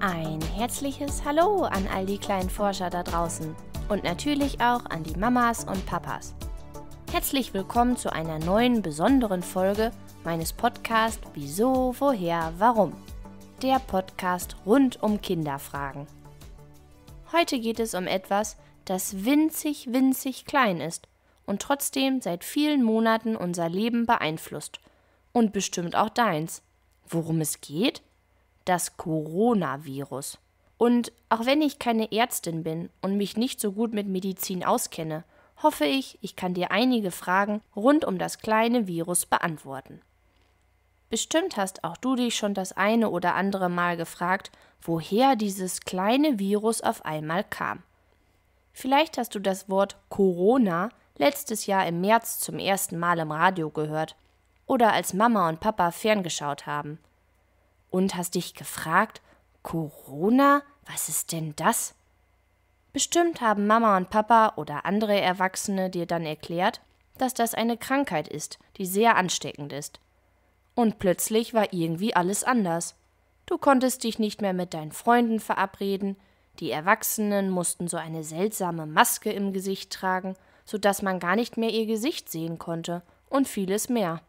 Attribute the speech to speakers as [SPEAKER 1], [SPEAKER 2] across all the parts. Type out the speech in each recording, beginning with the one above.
[SPEAKER 1] Ein herzliches Hallo an all die kleinen Forscher da draußen und natürlich auch an die Mamas und Papas. Herzlich willkommen zu einer neuen besonderen Folge meines Podcasts Wieso, Woher, Warum. Der Podcast rund um Kinderfragen. Heute geht es um etwas, das winzig, winzig klein ist und trotzdem seit vielen Monaten unser Leben beeinflusst. Und bestimmt auch deins. Worum es geht? Das Coronavirus. Und auch wenn ich keine Ärztin bin und mich nicht so gut mit Medizin auskenne, hoffe ich, ich kann dir einige Fragen rund um das kleine Virus beantworten. Bestimmt hast auch du dich schon das eine oder andere Mal gefragt, woher dieses kleine Virus auf einmal kam. Vielleicht hast du das Wort Corona letztes Jahr im März zum ersten Mal im Radio gehört oder als Mama und Papa ferngeschaut haben. Und hast dich gefragt, Corona? Was ist denn das? Bestimmt haben Mama und Papa oder andere Erwachsene dir dann erklärt, dass das eine Krankheit ist, die sehr ansteckend ist. Und plötzlich war irgendwie alles anders. Du konntest dich nicht mehr mit deinen Freunden verabreden, die Erwachsenen mussten so eine seltsame Maske im Gesicht tragen, so dass man gar nicht mehr ihr Gesicht sehen konnte, und vieles mehr.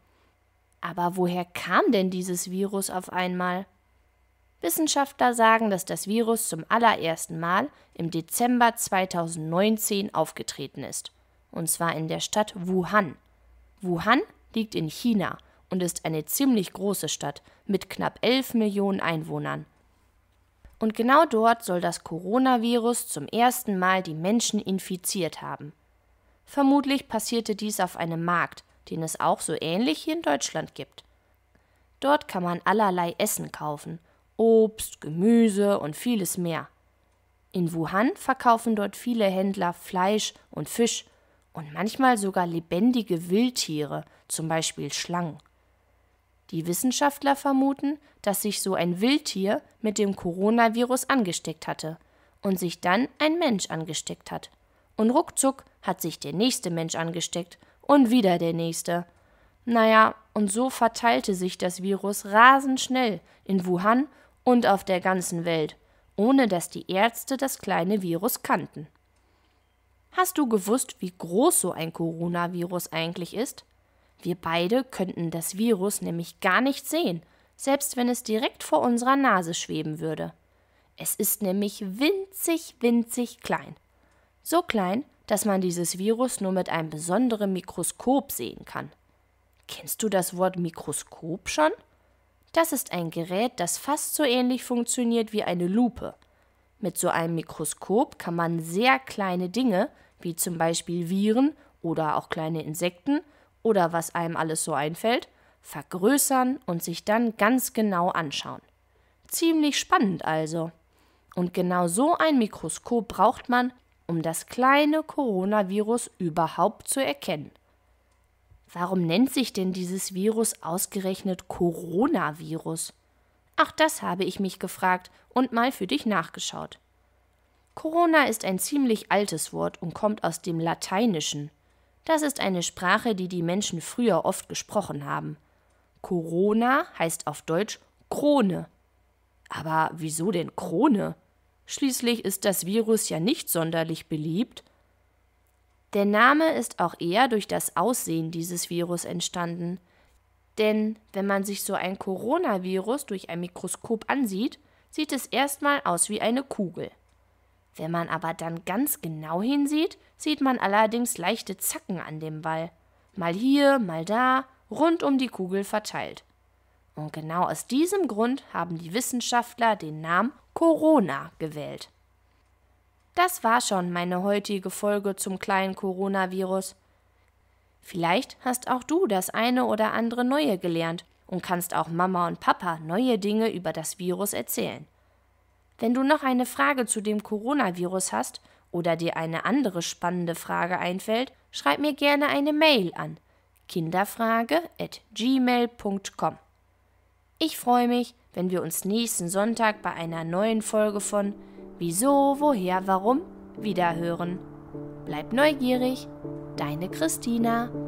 [SPEAKER 1] Aber woher kam denn dieses Virus auf einmal? Wissenschaftler sagen, dass das Virus zum allerersten Mal im Dezember 2019 aufgetreten ist, und zwar in der Stadt Wuhan. Wuhan liegt in China und ist eine ziemlich große Stadt mit knapp 11 Millionen Einwohnern. Und genau dort soll das Coronavirus zum ersten Mal die Menschen infiziert haben. Vermutlich passierte dies auf einem Markt, den es auch so ähnlich hier in Deutschland gibt. Dort kann man allerlei Essen kaufen, Obst, Gemüse und vieles mehr. In Wuhan verkaufen dort viele Händler Fleisch und Fisch und manchmal sogar lebendige Wildtiere, zum Beispiel Schlangen. Die Wissenschaftler vermuten, dass sich so ein Wildtier mit dem Coronavirus angesteckt hatte und sich dann ein Mensch angesteckt hat. Und ruckzuck hat sich der nächste Mensch angesteckt und wieder der nächste. Naja, und so verteilte sich das Virus rasend schnell in Wuhan und auf der ganzen Welt, ohne dass die Ärzte das kleine Virus kannten. Hast du gewusst, wie groß so ein Coronavirus eigentlich ist? Wir beide könnten das Virus nämlich gar nicht sehen, selbst wenn es direkt vor unserer Nase schweben würde. Es ist nämlich winzig, winzig klein. So klein, dass man dieses Virus nur mit einem besonderen Mikroskop sehen kann. Kennst du das Wort Mikroskop schon? Das ist ein Gerät, das fast so ähnlich funktioniert wie eine Lupe. Mit so einem Mikroskop kann man sehr kleine Dinge, wie zum Beispiel Viren oder auch kleine Insekten oder was einem alles so einfällt, vergrößern und sich dann ganz genau anschauen. Ziemlich spannend also. Und genau so ein Mikroskop braucht man, um das kleine Coronavirus überhaupt zu erkennen. Warum nennt sich denn dieses Virus ausgerechnet Coronavirus? Ach, das habe ich mich gefragt und mal für dich nachgeschaut. Corona ist ein ziemlich altes Wort und kommt aus dem Lateinischen. Das ist eine Sprache, die die Menschen früher oft gesprochen haben. Corona heißt auf Deutsch Krone. Aber wieso denn Krone? Schließlich ist das Virus ja nicht sonderlich beliebt. Der Name ist auch eher durch das Aussehen dieses Virus entstanden. Denn wenn man sich so ein Coronavirus durch ein Mikroskop ansieht, sieht es erstmal aus wie eine Kugel. Wenn man aber dann ganz genau hinsieht, sieht man allerdings leichte Zacken an dem Ball. Mal hier, mal da, rund um die Kugel verteilt. Und genau aus diesem Grund haben die Wissenschaftler den Namen Corona gewählt. Das war schon meine heutige Folge zum kleinen Coronavirus. Vielleicht hast auch du das eine oder andere Neue gelernt und kannst auch Mama und Papa neue Dinge über das Virus erzählen. Wenn du noch eine Frage zu dem Coronavirus hast oder dir eine andere spannende Frage einfällt, schreib mir gerne eine Mail an kinderfrage@gmail.com. Ich freue mich, wenn wir uns nächsten Sonntag bei einer neuen Folge von Wieso, Woher, Warum wiederhören. Bleib neugierig, deine Christina.